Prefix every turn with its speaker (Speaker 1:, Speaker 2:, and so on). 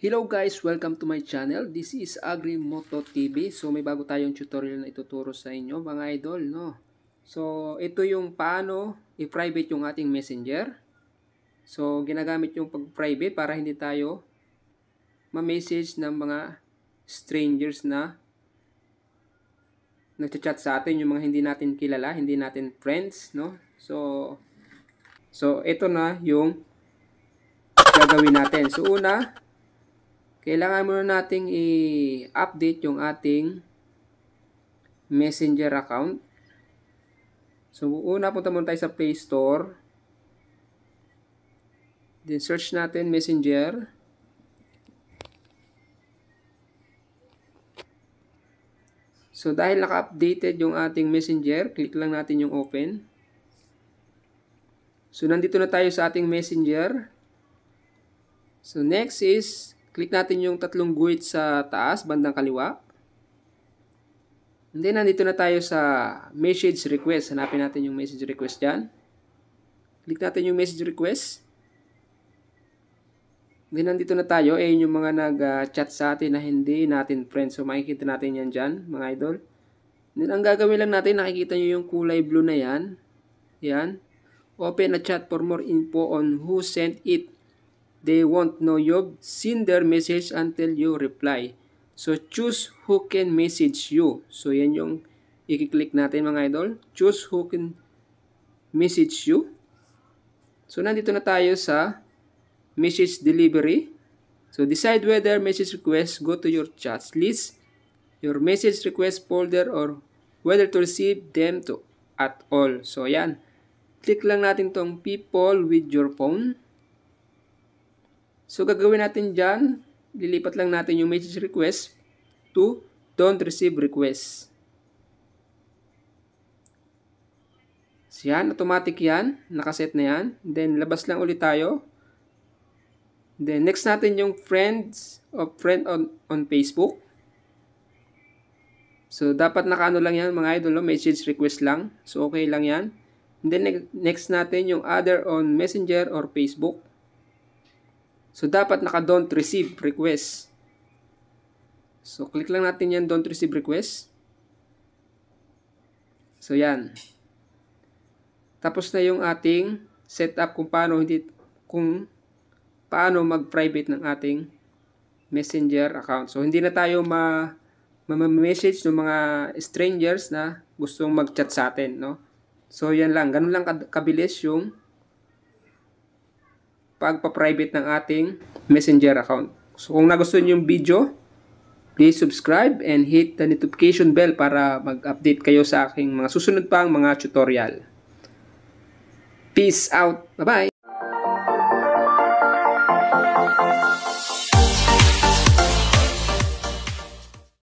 Speaker 1: Hello guys! Welcome to my channel. This is Agri Moto TV. So may bago tayong tutorial na ituturo sa inyo mga idol. No? So ito yung paano i-private yung ating messenger. So ginagamit yung pag-private para hindi tayo ma-message ng mga strangers na nagchat-chat sa atin yung mga hindi natin kilala, hindi natin friends. no So, so ito na yung gagawin natin. So una, kailangan muna nating i-update yung ating messenger account. So, una punta muna tayo sa Play Store. Then, search natin messenger. So, dahil naka-updated yung ating messenger, click lang natin yung open. So, nandito na tayo sa ating messenger. So, next is Click natin yung tatlong guhit sa taas, bandang kaliwa. And then, nandito na tayo sa message request. Hanapin natin yung message request dyan. Click natin yung message request. And then, nandito na tayo. Eh, yung mga nag-chat sa atin na hindi natin friends. So, makikita natin yan dyan, mga idol. And then, ang gagawin lang natin, nakikita nyo yung kulay blue na yan. Yan. Open a chat for more info on who sent it. They won't know you've seen their message until you reply. So, choose who can message you. So, yan yung i-click natin mga idol. Choose who can message you. So, nandito na tayo sa message delivery. So, decide whether message request go to your chat list, your message request folder, or whether to receive them to at all. So, yan. Click lang natin tong people with your phone. So, gagawin natin dyan, lilipat lang natin yung message request to don't receive request. So, yan. Automatic yan. Nakaset na yan. Then, labas lang ulit tayo. Then, next natin yung friends of friend on, on Facebook. So, dapat nakaano lang yan mga idol. Message request lang. So, okay lang yan. then, next natin yung other on Messenger or Facebook. So, dapat naka don't receive request. So, click lang natin yan, don't receive request. So, yan. Tapos na yung ating setup kung paano hindi kung paano mag-private ng ating messenger account. So, hindi na tayo ma ma-message ng mga strangers na gustong mag-chat sa atin, no? So, yan lang. Ganun lang kabilis yung pagpa-private ng ating messenger account. So kung nagustuhan nyo yung video, please subscribe and hit the notification bell para mag-update kayo sa aking mga susunod pang mga tutorial. Peace out! Bye-bye!